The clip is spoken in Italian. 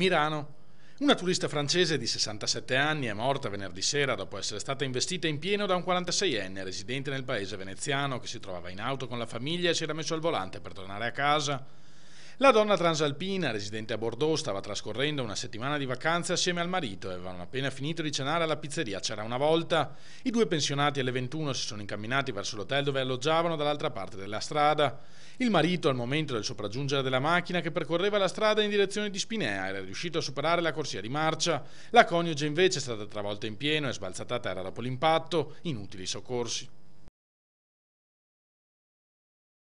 Mirano. Una turista francese di 67 anni è morta venerdì sera dopo essere stata investita in pieno da un 46enne residente nel paese veneziano che si trovava in auto con la famiglia e si era messo al volante per tornare a casa. La donna transalpina, residente a Bordeaux, stava trascorrendo una settimana di vacanze assieme al marito e avevano appena finito di cenare alla pizzeria C'era una volta. I due pensionati alle 21 si sono incamminati verso l'hotel dove alloggiavano dall'altra parte della strada. Il marito, al momento del sopraggiungere della macchina che percorreva la strada in direzione di Spinea, era riuscito a superare la corsia di marcia. La coniuge invece è stata travolta in pieno e sbalzata a terra dopo l'impatto. Inutili soccorsi.